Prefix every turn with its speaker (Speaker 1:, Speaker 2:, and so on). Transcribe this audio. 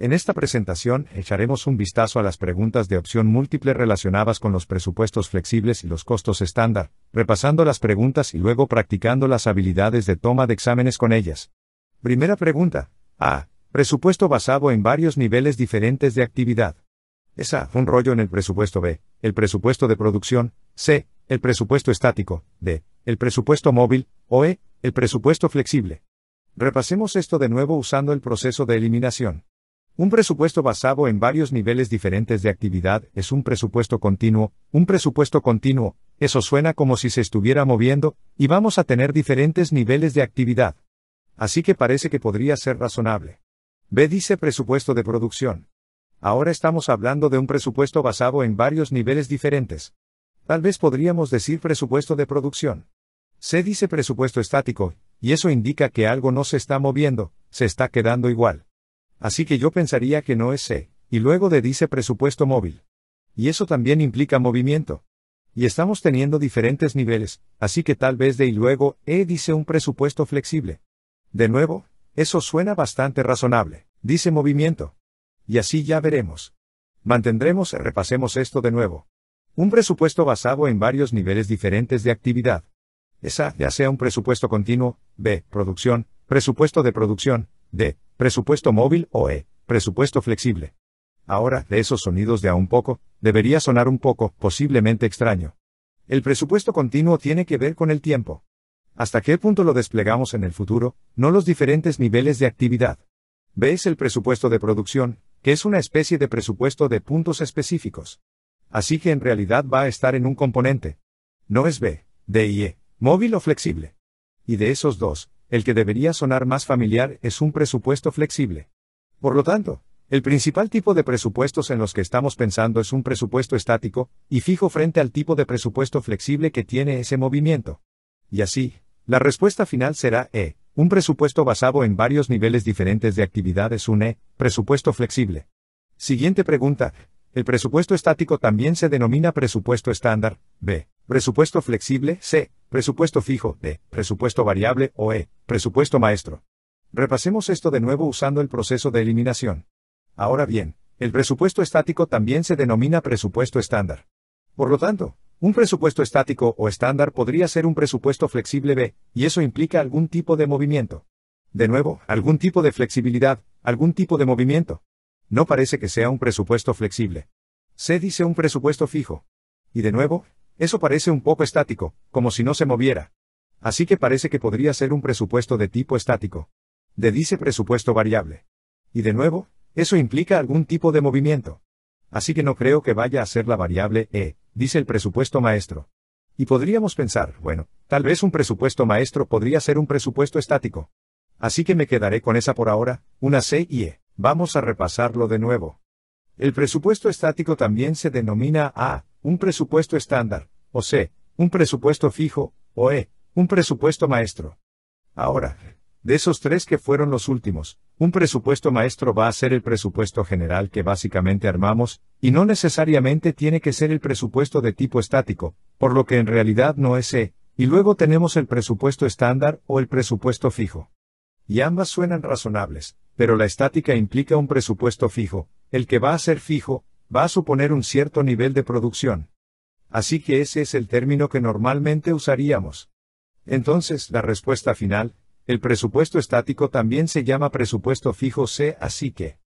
Speaker 1: En esta presentación, echaremos un vistazo a las preguntas de opción múltiple relacionadas con los presupuestos flexibles y los costos estándar, repasando las preguntas y luego practicando las habilidades de toma de exámenes con ellas. Primera pregunta. A. Presupuesto basado en varios niveles diferentes de actividad. Es Un rollo en el presupuesto B. El presupuesto de producción. C. El presupuesto estático. D. El presupuesto móvil. O E. El presupuesto flexible. Repasemos esto de nuevo usando el proceso de eliminación. Un presupuesto basado en varios niveles diferentes de actividad es un presupuesto continuo, un presupuesto continuo, eso suena como si se estuviera moviendo, y vamos a tener diferentes niveles de actividad. Así que parece que podría ser razonable. B dice presupuesto de producción. Ahora estamos hablando de un presupuesto basado en varios niveles diferentes. Tal vez podríamos decir presupuesto de producción. C dice presupuesto estático, y eso indica que algo no se está moviendo, se está quedando igual. Así que yo pensaría que no es C, y luego de dice presupuesto móvil. Y eso también implica movimiento. Y estamos teniendo diferentes niveles, así que tal vez de y luego E dice un presupuesto flexible. De nuevo, eso suena bastante razonable, dice movimiento. Y así ya veremos. Mantendremos, repasemos esto de nuevo. Un presupuesto basado en varios niveles diferentes de actividad. Esa, ya sea un presupuesto continuo, B, producción, presupuesto de producción, D. Presupuesto móvil o E. Presupuesto flexible. Ahora, de esos sonidos de a un poco, debería sonar un poco, posiblemente extraño. El presupuesto continuo tiene que ver con el tiempo. ¿Hasta qué punto lo desplegamos en el futuro? No los diferentes niveles de actividad. B es el presupuesto de producción, que es una especie de presupuesto de puntos específicos. Así que en realidad va a estar en un componente. No es B, D y E, móvil o flexible. Y de esos dos, el que debería sonar más familiar es un presupuesto flexible. Por lo tanto, el principal tipo de presupuestos en los que estamos pensando es un presupuesto estático y fijo frente al tipo de presupuesto flexible que tiene ese movimiento. Y así, la respuesta final será E, un presupuesto basado en varios niveles diferentes de actividades, un E, presupuesto flexible. Siguiente pregunta, el presupuesto estático también se denomina presupuesto estándar, B. Presupuesto flexible, C presupuesto fijo, D, presupuesto variable o E, presupuesto maestro. Repasemos esto de nuevo usando el proceso de eliminación. Ahora bien, el presupuesto estático también se denomina presupuesto estándar. Por lo tanto, un presupuesto estático o estándar podría ser un presupuesto flexible B, y eso implica algún tipo de movimiento. De nuevo, algún tipo de flexibilidad, algún tipo de movimiento. No parece que sea un presupuesto flexible. C dice un presupuesto fijo. Y de nuevo, eso parece un poco estático, como si no se moviera. Así que parece que podría ser un presupuesto de tipo estático. De dice presupuesto variable. Y de nuevo, eso implica algún tipo de movimiento. Así que no creo que vaya a ser la variable E, dice el presupuesto maestro. Y podríamos pensar, bueno, tal vez un presupuesto maestro podría ser un presupuesto estático. Así que me quedaré con esa por ahora, una C y E. Vamos a repasarlo de nuevo. El presupuesto estático también se denomina A, un presupuesto estándar, o C, un presupuesto fijo, o E, un presupuesto maestro. Ahora, de esos tres que fueron los últimos, un presupuesto maestro va a ser el presupuesto general que básicamente armamos, y no necesariamente tiene que ser el presupuesto de tipo estático, por lo que en realidad no es E, y luego tenemos el presupuesto estándar o el presupuesto fijo. Y ambas suenan razonables, pero la estática implica un presupuesto fijo, el que va a ser fijo, va a suponer un cierto nivel de producción. Así que ese es el término que normalmente usaríamos. Entonces, la respuesta final, el presupuesto estático también se llama presupuesto fijo C, así que,